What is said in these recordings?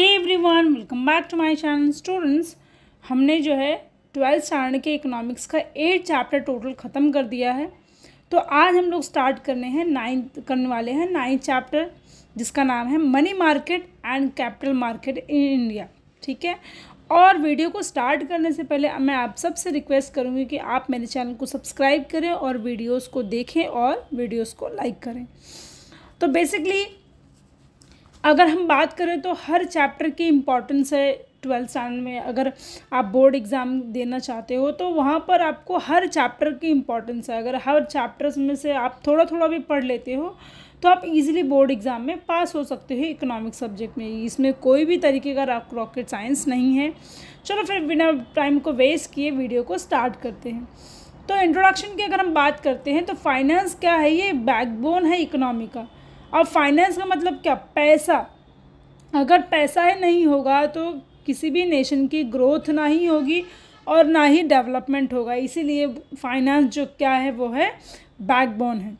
Everyone welcome back to my channel students हमने जो है ट्वेल्थ स्टैंडर्ड के इकोनॉमिक्स का एट चैप्टर टोटल ख़त्म कर दिया है तो आज हम लोग स्टार्ट करने हैं नाइन्थ करने वाले हैं नाइन्थ चैप्टर जिसका नाम है money market and capital market in India ठीक है और वीडियो को स्टार्ट करने से पहले मैं आप सबसे रिक्वेस्ट करूँगी कि आप मेरे चैनल को सब्सक्राइब करें और वीडियोस को देखें और वीडियोस को लाइक करें तो बेसिकली अगर हम बात करें तो हर चैप्टर की इम्पॉर्टेंस है ट्वेल्थ स्टैंडर्ड में अगर आप बोर्ड एग्ज़ाम देना चाहते हो तो वहाँ पर आपको हर चैप्टर की इम्पॉर्टेंस है अगर हर चैप्टर्स में से आप थोड़ा थोड़ा भी पढ़ लेते हो तो आप इजीली बोर्ड एग्ज़ाम में पास हो सकते हो इकोनॉमिक सब्जेक्ट में इसमें कोई भी तरीके का रॉकेट साइंस नहीं है चलो फिर बिना टाइम को वेस्ट किए वीडियो को स्टार्ट करते हैं तो इंट्रोडक्शन की अगर हम बात करते हैं तो फाइनेंस क्या है ये बैकबोन है इकोनॉमी का और फाइनेंस का मतलब क्या पैसा अगर पैसा ही नहीं होगा तो किसी भी नेशन की ग्रोथ ना ही होगी और ना ही डेवलपमेंट होगा इसीलिए फाइनेंस जो क्या है वो है बैकबोन है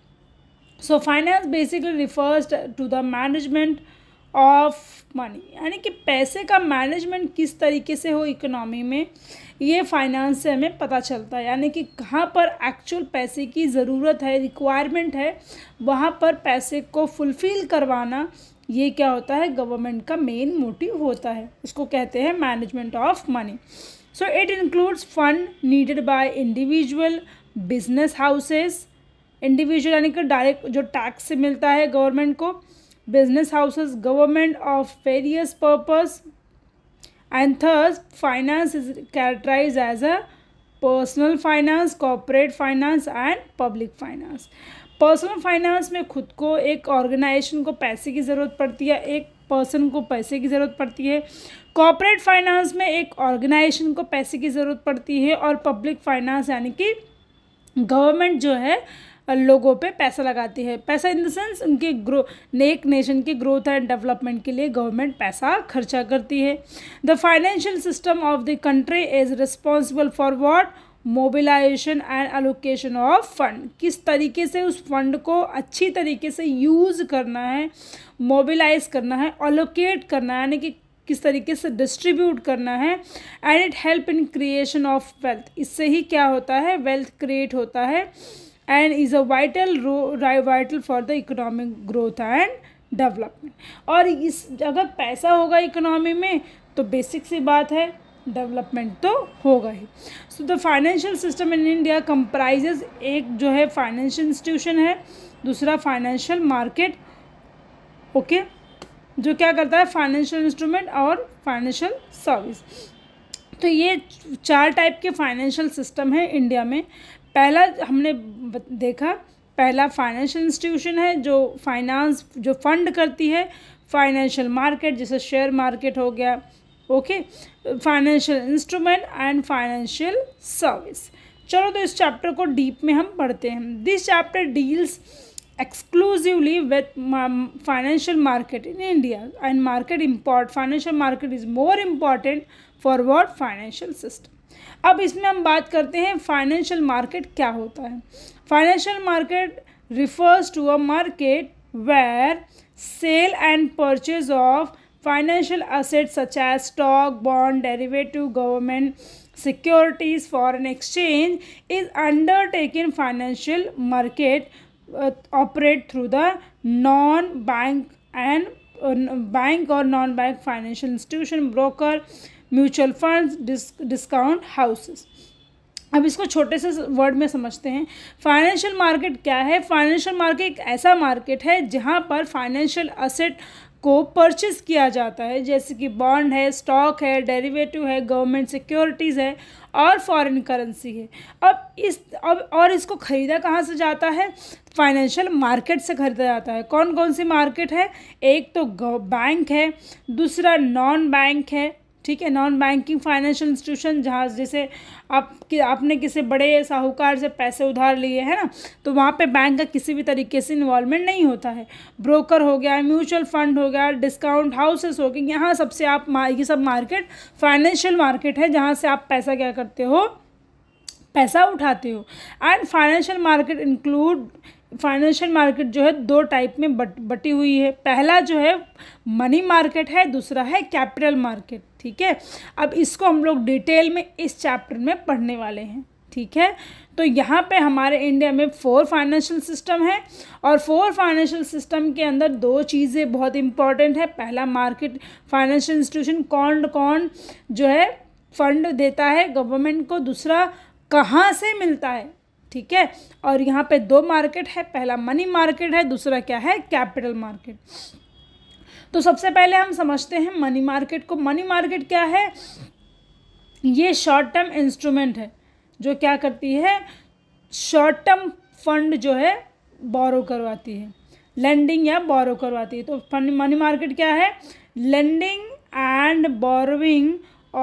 so finance basically refers to the management of money यानी कि पैसे का मैनेजमेंट किस तरीके से हो इकोनॉमी में ये फाइनेंस से हमें पता चलता है यानी कि कहाँ पर एक्चुअल पैसे की ज़रूरत है रिक्वायरमेंट है वहाँ पर पैसे को फुलफ़िल करवाना ये क्या होता है गवर्नमेंट का मेन मोटिव होता है उसको कहते हैं management of money so it includes fund needed by individual business houses individual यानी कि डायरेक्ट जो टैक्स से मिलता है गवर्नमेंट को business houses government of various purpose and thus finance is characterise as a personal finance corporate finance and public finance personal finance में खुद को एक ऑर्गेनाइजेशन को पैसे की ज़रूरत पड़ती है एक पर्सन को पैसे की ज़रूरत पड़ती है कॉरपोरेट फाइनेंस में एक ऑर्गेनाइजेशन को पैसे की ज़रूरत पड़ती है और पब्लिक फाइनेंस यानी कि गवर्नमेंट जो है लोगों पे पैसा लगाती है पैसा इन देंस उनके ग्रो नेक नेशन के ग्रोथ एंड डेवलपमेंट के लिए गवर्नमेंट पैसा खर्चा करती है the financial system of the country is responsible for what mobilization and allocation of fund किस तरीके से उस फंड को अच्छी तरीके से यूज़ करना है मोबिलाइज करना है अलोकेट करना है यानी कि किस तरीके से डिस्ट्रीब्यूट करना है and it help in creation of wealth इससे ही क्या होता है वेल्थ क्रिएट होता है and is a vital vital for the economic growth and development और इस अगर पैसा होगा इकोनॉमी में तो बेसिक सी बात है डेवलपमेंट तो होगा ही so the financial system in India comprises एक जो है फाइनेंशियल इंस्टीट्यूशन है दूसरा फाइनेंशियल मार्केट ओके जो क्या करता है फाइनेंशियल इंस्ट्रूमेंट और फाइनेंशियल सर्विस तो ये चार टाइप के फाइनेंशियल सिस्टम है इंडिया में पहला हमने देखा पहला फाइनेंशियल इंस्टीट्यूशन है जो फाइनेंस जो फंड करती है फाइनेंशियल मार्केट जैसे शेयर मार्केट हो गया okay financial instrument and financial service चलो तो इस चैप्टर को डीप में हम पढ़ते हैं this chapter deals exclusively with financial market in India and market import financial market is more important for our financial system अब इसमें हम बात करते हैं फाइनेंशियल मार्केट क्या होता है financial market refers to a market where sale and purchase of financial asset such as stock bond derivative government securities foreign exchange is undertaking financial market operate through the non bank and bank और non bank financial institution broker mutual fund discount houses अब इसको छोटे से word में समझते हैं financial market क्या है फाइनेंशियल मार्केट एक ऐसा मार्केट है जहाँ पर फाइनेंशियल असेट को परचेस किया जाता है जैसे कि बॉन्ड है स्टॉक है डेरिवेटिव है गवर्नमेंट सिक्योरिटीज़ है और फॉरेन करेंसी है अब इस अब और इसको ख़रीदा कहाँ से जाता है फाइनेंशियल मार्केट से ख़रीदा जाता है कौन कौन सी मार्केट है एक तो बैंक है दूसरा नॉन बैंक है ठीक है नॉन बैंकिंग फाइनेंशियल इंस्टीट्यूशन जहाँ जैसे आप कि आपने किसी बड़े साहूकार से पैसे उधार लिए है ना तो वहाँ पे बैंक का किसी भी तरीके से इन्वॉल्वमेंट नहीं होता है ब्रोकर हो गया म्यूचुअल फंड हो गया डिस्काउंट हाउसेस हो गए यहाँ सबसे आप ये सब मार्केट फाइनेंशियल मार्केट है जहाँ से आप पैसा क्या करते हो पैसा उठाते हो and financial market include financial market जो है दो टाइप में बट बटी हुई है पहला जो है मनी मार्केट है दूसरा है कैपिटल मार्केट ठीक है अब इसको हम लोग डिटेल में इस चैप्टर में पढ़ने वाले हैं ठीक है तो यहाँ पे हमारे इंडिया में फोर फाइनेंशियल सिस्टम है और फोर फाइनेंशियल सिस्टम के अंदर दो चीज़ें बहुत इंपॉर्टेंट है पहला मार्केट फाइनेंशियल इंस्टीट्यूशन कौन कौन जो है फंड देता है गवर्नमेंट को दूसरा कहाँ से मिलता है ठीक है और यहाँ पे दो मार्केट है पहला मनी मार्केट है दूसरा क्या है कैपिटल मार्केट तो सबसे पहले हम समझते हैं मनी मार्केट को मनी मार्केट क्या है ये शॉर्ट टर्म इंस्ट्रूमेंट है जो क्या करती है शॉर्ट टर्म फंड जो है बोरो करवाती है लेंडिंग या बोरो करवाती है तो फंड मनी मार्केट क्या है lending and borrowing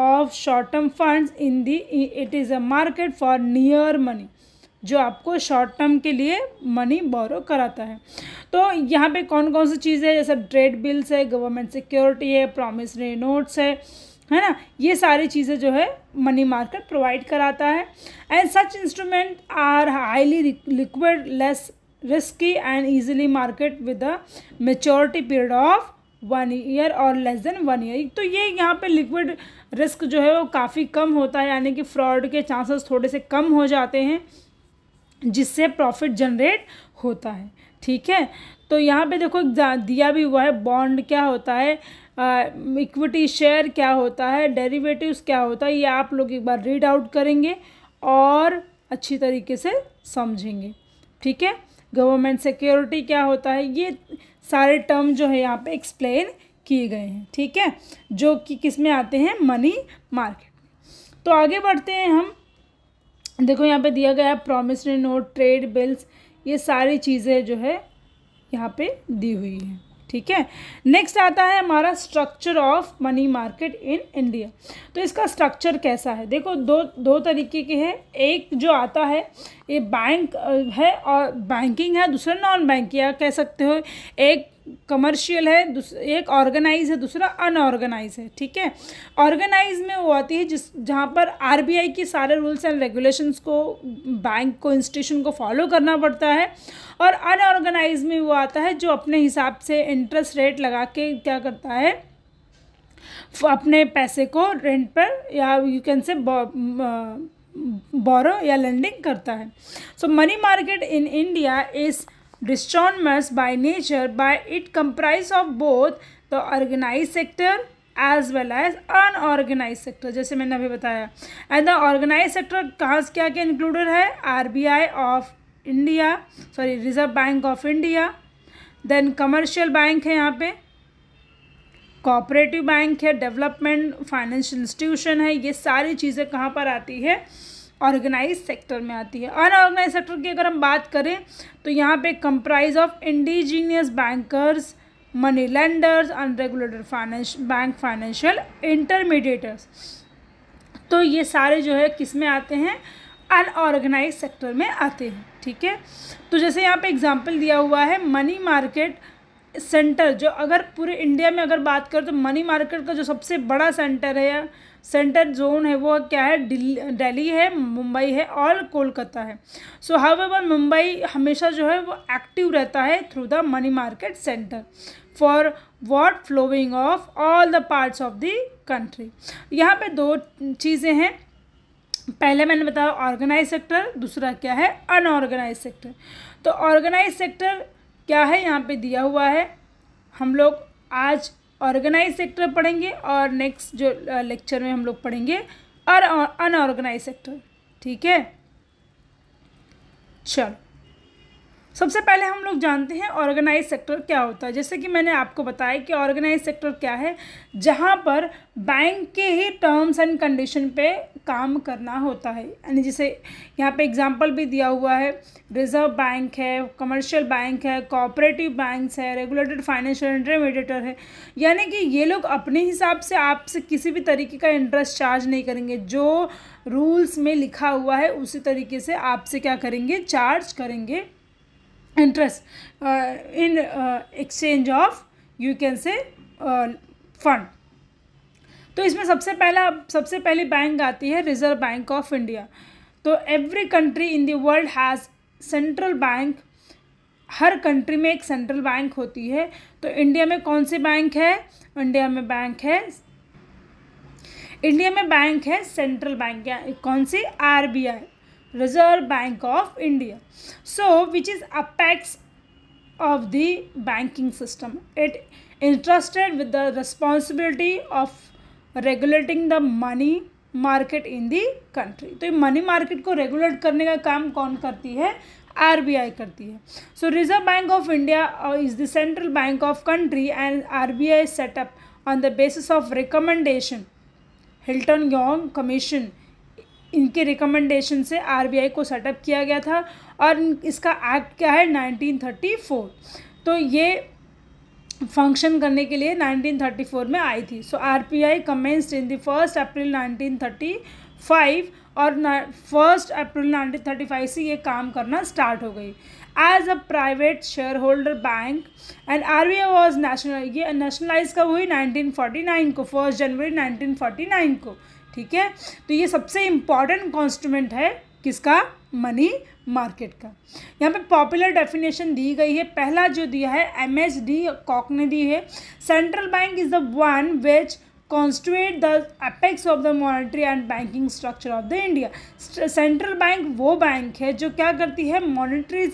of short term funds in the it is a market for near money जो आपको शॉर्ट टर्म के लिए मनी बोरो कराता है तो यहाँ पे कौन कौन सी चीज़ें जैसे ट्रेड बिल्स है गवर्नमेंट सिक्योरिटी है प्रॉमिसरी नोट्स है है ना ये सारी चीज़ें जो है मनी मार्केट प्रोवाइड कराता है and such instrument are highly liquid less risky and easily market with a maturity period of one year और लेस देन वन ईयर तो ये यहाँ पे लिक्विड रिस्क जो है वो काफ़ी कम होता है यानी कि फ्रॉड के चांसेस थोड़े से कम हो जाते हैं जिससे प्रॉफिट जनरेट होता है ठीक है तो यहाँ पे देखो दिया भी हुआ है बॉन्ड क्या होता है इक्विटी शेयर क्या होता है डेरिवेटिव्स क्या होता है ये आप लोग एक बार रीड आउट करेंगे और अच्छी तरीके से समझेंगे ठीक है गवर्नमेंट सिक्योरिटी क्या होता है ये सारे टर्म जो है यहाँ पे एक्सप्लेन किए गए हैं ठीक है जो कि किस में आते हैं मनी मार्केट तो आगे बढ़ते हैं हम देखो यहाँ पे दिया गया है प्रॉमिसरी नोट ट्रेड बिल्स ये सारी चीज़ें जो है यहाँ पे दी हुई हैं ठीक है नेक्स्ट आता है हमारा structure of money market in India तो इसका स्ट्रक्चर कैसा है देखो दो दो तरीके के हैं एक जो आता है ये बैंक है और बैंकिंग है दूसरा नॉन बैंक या कह सकते हो एक कमर्शियल है एक ऑर्गेनाइज है दूसरा अनऑर्गेनाइज है ठीक है ऑर्गेनाइज में वो आती है जिस जहाँ पर आरबीआई के सारे रूल्स एंड रेगुलेशंस को बैंक को इंस्टीट्यूशन को फॉलो करना पड़ता है और अनऑर्गेनाइज में वो आता है जो अपने हिसाब से इंटरेस्ट रेट लगा के क्या करता है अपने पैसे को रेंट पर या यू कैन से बोरो या लेंडिंग करता है so money market in India is dichotomous by nature by it comprise of both the organise sector as well as unorganise sector जैसे मैंने अभी बताया एंड द ऑर्गेनाइज सेक्टर कहाँ क्या क्या इंक्लूडेड है R B I of India sorry Reserve Bank of India then commercial bank है यहाँ पे कोऑपरेटिव बैंक है डेवलपमेंट फाइनेंशियल इंस्टीट्यूशन है ये सारी चीज़ें कहाँ पर आती है ऑर्गेनाइज सेक्टर में आती है अनऑर्गेनाइज सेक्टर की अगर हम बात करें तो यहाँ पे comprise of indigenous bankers money lenders unregulated finance bank financial intermediaries तो ये सारे जो है किस में आते हैं अनऑर्गेनाइज सेक्टर में आते हैं ठीक है तो जैसे यहाँ पे एग्जांपल दिया हुआ है मनी मार्केट सेंटर जो अगर पूरे इंडिया में अगर बात करें तो मनी मार्केट का जो सबसे बड़ा सेंटर है या सेंटर जोन है वो क्या है दिल्ली है मुंबई है और कोलकाता है सो हाउ एवर मुंबई हमेशा जो है वो एक्टिव रहता है through the money market centre for what flowing of all the parts of the country यहाँ पे दो चीज़ें हैं पहले मैंने बताया ऑर्गेनाइज सेक्टर दूसरा क्या है अनऑर्गेनाइज सेक्टर तो ऑर्गेनाइज सेक्टर क्या है यहाँ पे दिया हुआ है हम लोग आज ऑर्गेनाइज सेक्टर पढ़ेंगे और नेक्स्ट जो लेक्चर में हम लोग पढ़ेंगे अनऑर्गेनाइज सेक्टर ठीक है चलो सबसे पहले हम लोग जानते हैं ऑर्गेनाइज सेक्टर क्या होता है जैसे कि मैंने आपको बताया कि ऑर्गेनाइज सेक्टर क्या है जहाँ पर बैंक के ही टर्म्स एंड कंडीशन पे काम करना होता है यानी जैसे यहाँ पे एग्जांपल भी दिया हुआ है रिजर्व बैंक है कमर्शियल बैंक है कोऑपरेटिव बैंक्स है रेगुलेटेड फाइनेंशियल इंटरमीडिएटर है यानी कि ये लोग अपने हिसाब से आपसे किसी भी तरीके का इंटरेस्ट चार्ज नहीं करेंगे जो रूल्स में लिखा हुआ है उसी तरीके से आपसे क्या करेंगे चार्ज करेंगे interest uh, in uh, exchange of you can say uh, fund तो इसमें सबसे पहला सबसे पहली बैंक आती है रिजर्व बैंक ऑफ इंडिया तो every country in the world has central bank हर कंट्री में एक सेंट्रल बैंक होती है तो इंडिया में कौन सी बैंक है इंडिया में बैंक है इंडिया में बैंक है सेंट्रल बैंक कौन सी RBI Reserve Bank of India so which is apex of the banking system it entrusted with the responsibility of regulating the money market in the country तो ये money market को regulate करने का काम कौन करती है आर बी आई करती है so Reserve Bank of India is the central bank of country and R B I set up on the basis of recommendation Hilton Young commission इनके रिकमेंडेशन से आरबीआई को सेटअप किया गया था और इसका एक्ट क्या है 1934 तो ये फंक्शन करने के लिए 1934 में आई थी so R P I commenced in the first April 1935 और फर्स्ट अप्रैल 1935 से ये काम करना स्टार्ट हो गई as a private share holder bank and R B I was national ये नेशनलाइज कब हुई 1949 को फर्स्ट जनवरी 1949 को ठीक है तो ये सबसे इम्पॉर्टेंट कॉन्स्ट्रूमेंट है किसका मनी मार्केट का यहाँ पे पॉपुलर डेफिनेशन दी गई है पहला जो दिया है एम एच डी कॉक ने दी है central bank is the one which constitute the apex of the monetary and banking structure of the India central bank वो बैंक है जो क्या करती है मॉनिट्री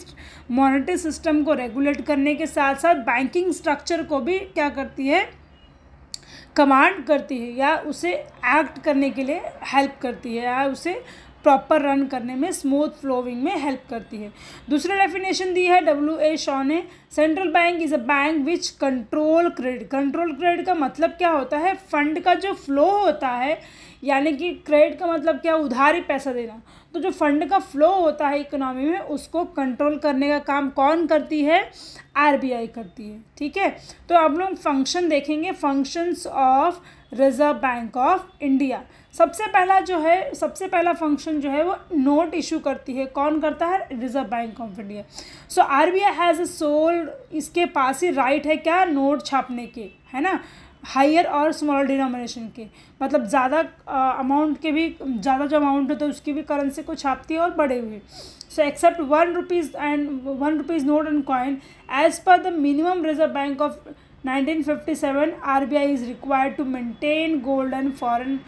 मॉनिट्री सिस्टम को रेगुलेट करने के साथ साथ बैंकिंग स्ट्रक्चर को भी क्या करती है कमांड करती है या उसे एक्ट करने के लिए हेल्प करती है या उसे प्रॉपर रन करने में स्मूथ फ्लोविंग में हेल्प करती है दूसरा डेफिनेशन दी है डब्ल्यू ए शॉ ने central bank is a bank which control credit control credit का मतलब क्या होता है फंड का जो फ्लो होता है यानी कि क्रेडिट का मतलब क्या उधारी पैसा देना तो जो फंड का फ्लो होता है इकोनॉमी में उसको कंट्रोल करने का काम कौन करती है आरबीआई करती है ठीक है तो अब लोग फंक्शन देखेंगे functions of Reserve Bank of India सबसे पहला जो है सबसे पहला फंक्शन जो है वो नोट इशू करती है कौन करता है Reserve Bank of India so R B I has a sole इसके पास ही राइट है क्या नोट छापने के है ना हायर और स्मॉल डिनोमिनेशन के मतलब ज़्यादा अमाउंट के भी ज़्यादा जो अमाउंट होता है उसकी भी करेंसी को छापती है और बढ़े हुए so except one rupees and one rupees note and coin as per the minimum Reserve Bank of 1957 RBI is required to maintain gold and foreign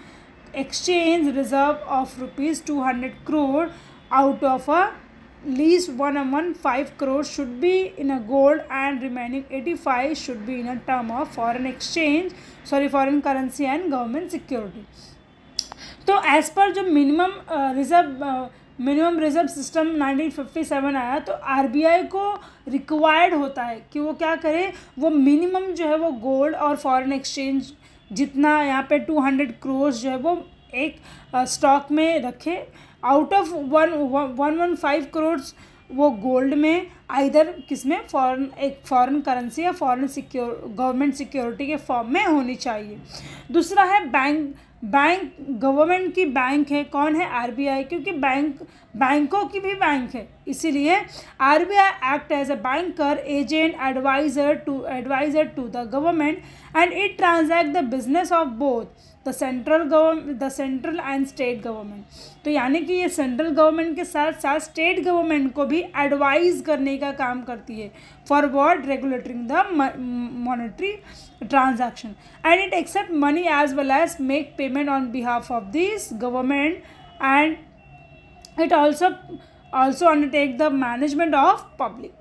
exchange reserve of rupees two hundred crore out of a least one one five crore should be in a gold and remaining eighty five should be in a term of foreign exchange sorry foreign currency and government security तो as per जो minimum reserve minimum reserve system nineteen fifty seven आया तो are B आई को required होता है कि वो क्या करे वो मिनिमम जो है वो गोल्ड और फॉरन एक्सचेंज जितना यहाँ पे टू हंड्रेड क्रोर्स जो है वो एक स्टॉक में रखे out of one one one five crore वो गोल्ड में आइधर किस में फॉरन एक फॉरेन करेंसी या फॉरेन सिक्योर गवर्नमेंट सिक्योरिटी के फॉर्म में होनी चाहिए दूसरा है बैंक बैंक गवर्नमेंट की बैंक है कौन है आरबीआई क्योंकि बैंक बैंकों की भी बैंक है इसीलिए RBI act as a banker agent adviser to adviser to the government and it transact the business of both the central government the central and state government तो यानी कि ये सेंट्रल गवर्नमेंट के साथ साथ स्टेट गवर्नमेंट को भी advise करने का काम करती है for what regulating the monetary transaction and it accept money as well as make payment on behalf of this government and it also also undertake the management of public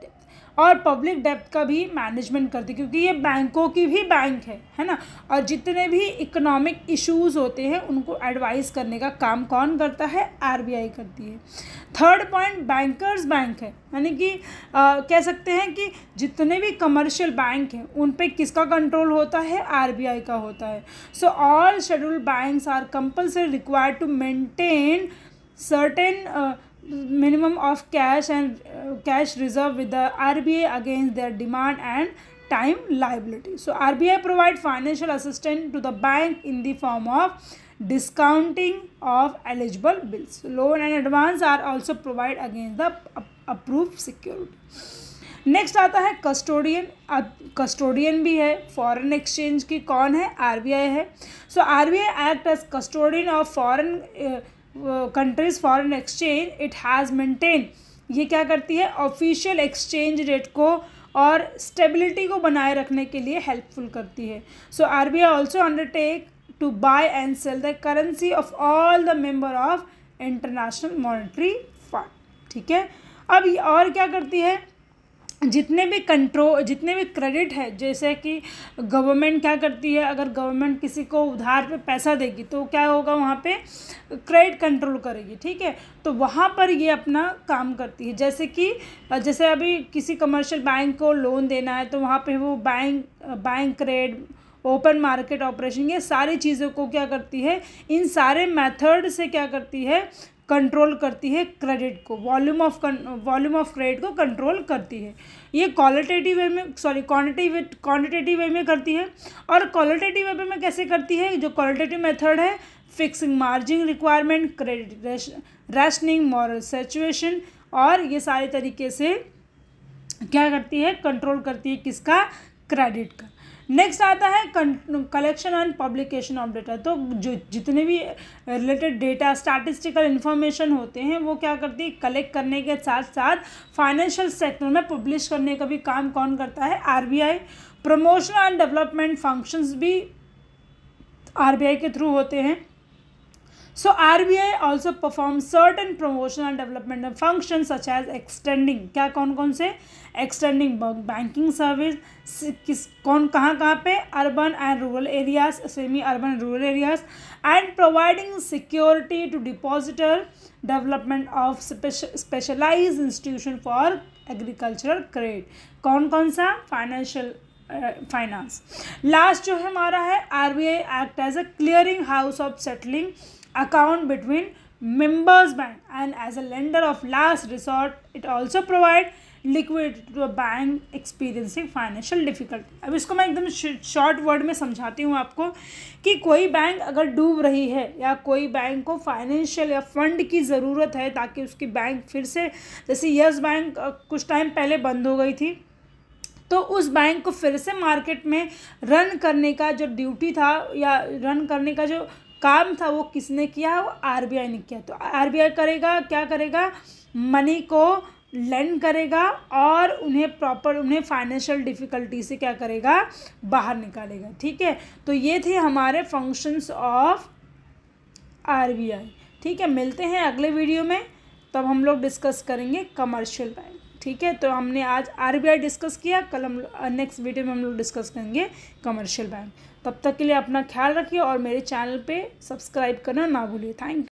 और public depth का भी management करती है क्योंकि ये बैंकों की भी बैंक है है ना और जितने भी इकोनॉमिक इश्यूज़ होते हैं उनको एडवाइस करने का काम कौन करता है आरबीआई करती है थर्ड पॉइंट बैंकर्स बैंक है यानी कि आ, कह सकते हैं कि जितने भी कमर्शियल बैंक हैं उन पर किसका कंट्रोल होता है आर का होता है so all scheduled bank are compulsory required to maintain certain minimum of cash and uh, cash reserve with the RBI against their demand and time liability. So RBI provide financial assistance to the bank in the form of discounting of eligible bills. Loan and advance are also provide against the approved security. Next आता है custodian अब custodian भी है foreign exchange की कौन है RBI है so RBI act as custodian of foreign countries foreign exchange it has maintain ये क्या करती है ऑफिशियल एक्सचेंज रेट को और स्टेबिलिटी को बनाए रखने के लिए हेल्पफुल करती है so R B I also undertake to buy and sell the currency of all the member of international monetary fund ठीक है अब ये और क्या करती है जितने भी कंट्रो जितने भी क्रेडिट है जैसे कि गवर्नमेंट क्या करती है अगर गवर्नमेंट किसी को उधार पे पैसा देगी तो क्या होगा वहाँ पे क्रेडिट कंट्रोल करेगी ठीक है तो वहाँ पर ये अपना काम करती है जैसे कि जैसे अभी किसी कमर्शियल बैंक को लोन देना है तो वहाँ पे वो bank bank cred open market operation ये सारी चीज़ों को क्या करती है इन सारे मेथड से क्या करती है कंट्रोल करती है क्रेडिट को volume of volume of credit को कंट्रोल करती है ये क्वालिटेटिव वे में सॉरी क्वान्टिटिव क्वान्टिटेटिव वे में करती है और क्वालिटेटिव वे में कैसे करती है जो क्वालिटेटिव मेथड है fixing margin requirement credit rationing moral suasion और ये सारे तरीके से क्या करती है कंट्रोल करती है किसका क्रेडिट का नेक्स्ट आता है collection and publication of data तो जो जितने भी रिलेटेड डेटा स्टैटिस्टिकल इन्फॉर्मेशन होते हैं वो क्या करती है कलेक्ट करने के साथ साथ फाइनेंशियल सेक्टर में पब्लिश करने का भी काम कौन करता है RBI promotion and development functions भी आरबीआई के थ्रू होते हैं So RBI also performs certain promotional and developmental functions such as extending क्या कौन कौन से extending banking service किस कौन कहाँ कहाँ पे urban and rural areas semi urban rural areas and providing security to depositor development of specialized institution for agricultural credit कौन कौन सा financial फाइनेंस लास्ट जो हमारा है R B I act as a clearing house of settling account between members bank and as a lender of last resort it also provide liquid to a bank experiencing financial difficulty अब इसको मैं एकदम short word में समझाती हूँ आपको कि कोई बैंक अगर डूब रही है या कोई बैंक को फाइनेंशियल या फंड की ज़रूरत है ताकि उसकी बैंक फिर से जैसे यस बैंक कुछ टाइम पहले बंद हो गई थी तो उस बैंक को फिर से मार्केट में रन करने का जो ड्यूटी था या रन करने का जो काम था वो किसने किया वो आरबीआई ने किया तो आरबीआई करेगा क्या करेगा मनी को लैंड करेगा और उन्हें प्रॉपर उन्हें फाइनेंशियल डिफ़िकल्टी से क्या करेगा बाहर निकालेगा ठीक है तो ये थे हमारे फंक्शंस ऑफ आरबीआई ठीक है मिलते हैं अगले वीडियो में तब हम लोग डिस्कस करेंगे कमर्शियल बैंक ठीक है तो हमने आज आरबीआई डिस्कस किया कल हम नेक्स्ट वीडियो में हम लोग डिस्कस करेंगे कमर्शियल बैंक तब तक के लिए अपना ख्याल रखिए और मेरे चैनल पे सब्सक्राइब करना ना भूलिए थैंक